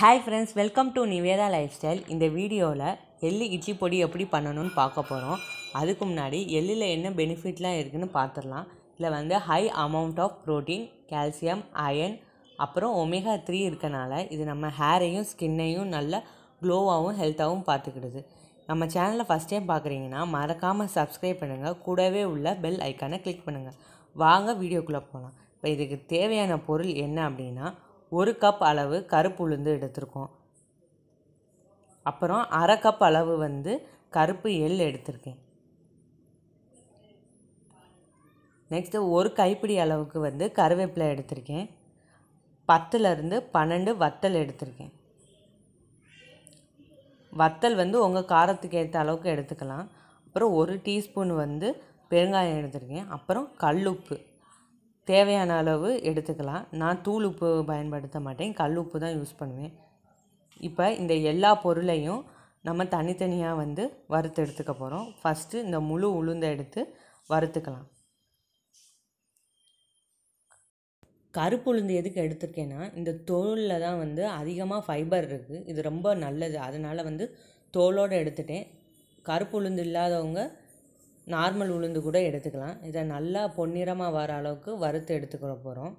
hi friends welcome to Niveda life style இந்த வீடியோவில் எள்ளு இட்லி பொடி எப்படி பண்ணணும்னு பார்க்க போகிறோம் அதுக்கு முன்னாடி எள்ளில் என்ன பெனிஃபிட்லாம் இருக்குதுன்னு பார்த்துடலாம் இதில் வந்து high amount of protein calcium iron அப்புறம் ஒமேகா த்ரீ இருக்கனால இது நம்ம ஹேரையும் ஸ்கின்னையும் நல்ல க்ளோவாகவும் ஹெல்த்தாகவும் பார்த்துக்கிடுது நம்ம சேனலை ஃபஸ்ட் டைம் பார்க்குறீங்கன்னா மறக்காமல் சப்ஸ்கிரைப் பண்ணுங்கள் கூடவே உள்ள பெல் ஐக்கானை கிளிக் பண்ணுங்கள் வாங்க வீடியோக்குள்ளே போகலாம் இப்போ இதுக்கு தேவையான பொருள் என்ன அப்படின்னா ஒரு கப் அளவு கருப்பு உளுந்து எடுத்திருக்கோம் அப்புறம் அரை கப் அளவு வந்து கருப்பு எள் எடுத்திருக்கேன் நெக்ஸ்ட்டு ஒரு கைப்பிடி அளவுக்கு வந்து கருவேப்பிலை எடுத்திருக்கேன் பத்துலேருந்து பன்னெண்டு வத்தல் எடுத்திருக்கேன் வத்தல் வந்து உங்கள் காரத்துக்கு ஏற்ற அளவுக்கு எடுத்துக்கலாம் அப்புறம் ஒரு டீஸ்பூன் வந்து பெருங்காயம் எடுத்திருக்கேன் அப்புறம் கல்லுப்பு தேவையான அளவு எடுத்துக்கலாம் நான் தூள் உப்பு பயன்படுத்த மாட்டேன் கல் உப்பு தான் யூஸ் பண்ணுவேன் இப்போ இந்த எல்லா பொருளையும் நம்ம தனித்தனியாக வந்து வறுத்து எடுத்துக்க போகிறோம் ஃபஸ்ட்டு இந்த முழு உளுந்தை எடுத்து வறுத்துக்கலாம் கருப்பு உளுந்து எதுக்கு எடுத்துருக்கேன்னா இந்த தோலில் தான் வந்து அதிகமாக ஃபைபர் இருக்குது இது ரொம்ப நல்லது அதனால் வந்து தோலோடு எடுத்துட்டேன் கருப்பு உளுந்து இல்லாதவங்க நார்மல் உளுந்து கூட எடுத்துக்கலாம் இதை நல்லா பொன்னிறமாக வர அளவுக்கு வறுத்து எடுத்துக்கிற போகிறோம்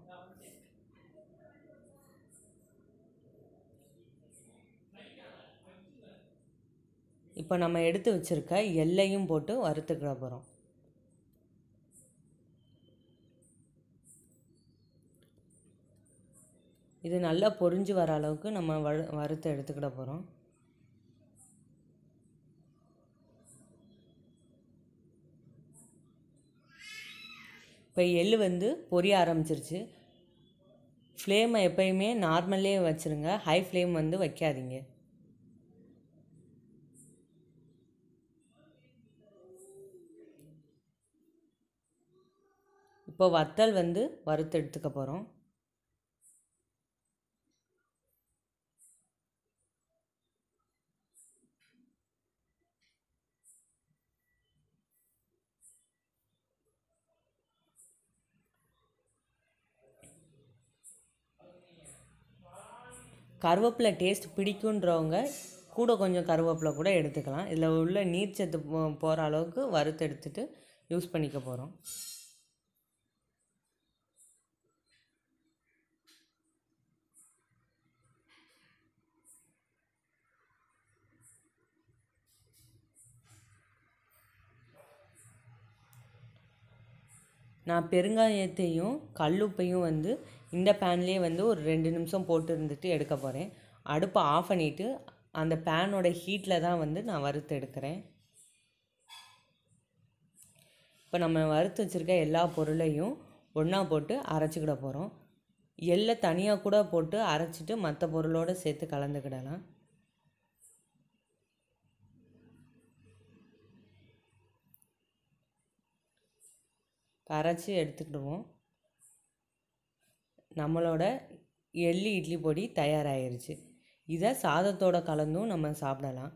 இப்போ நம்ம எடுத்து வச்சுருக்க எல்லையும் போட்டு வறுத்துக்கிற போகிறோம் இது நல்லா பொறிஞ்சு வர அளவுக்கு நம்ம வறுத்து எடுத்துக்கிட போகிறோம் இப்போ எள் வந்து பொரிய ஆரம்பிச்சிருச்சு ஃப்ளேமை எப்போயுமே நார்மல்லே வச்சுருங்க ஹை ஃப்ளேம் வந்து வைக்காதீங்க இப்போ வத்தல் வந்து வறுத்து எடுத்துக்க போகிறோம் கருவேப்பிலை டேஸ்ட் பிடிக்குன்றவங்க கூட கொஞ்சம் கருவேப்பிலை கூட எடுத்துக்கலாம் இதில் உள்ள நீர் சத்து போகிற அளவுக்கு வறுத்து எடுத்துகிட்டு யூஸ் பண்ணிக்க போகிறோம் நான் பெருங்காயத்தையும் கல்லுப்பையும் வந்து இந்த பேன்லேயே வந்து ஒரு ரெண்டு நிமிஷம் போட்டு இருந்துட்டு எடுக்க போகிறேன் அடுப்பை ஆஃப் பண்ணிவிட்டு அந்த பேனோட ஹீட்டில் தான் வந்து நான் வறுத்து எடுக்கிறேன் இப்போ நம்ம வறுத்து வச்சுருக்க எல்லா பொருளையும் ஒன்றா போட்டு அரைச்சிக்கிட போகிறோம் எல்லை தனியாக கூட போட்டு அரைச்சிட்டு மற்ற பொருளோடு சேர்த்து கலந்துக்கிடலாம் அரைச்சி எடுத்துக்கிடுவோம் நம்மளோட எள்ளி இட்லி பொடி தயாராகிருச்சு இதை சாதத்தோட கலந்தும் நம்ம சாப்பிடலாம்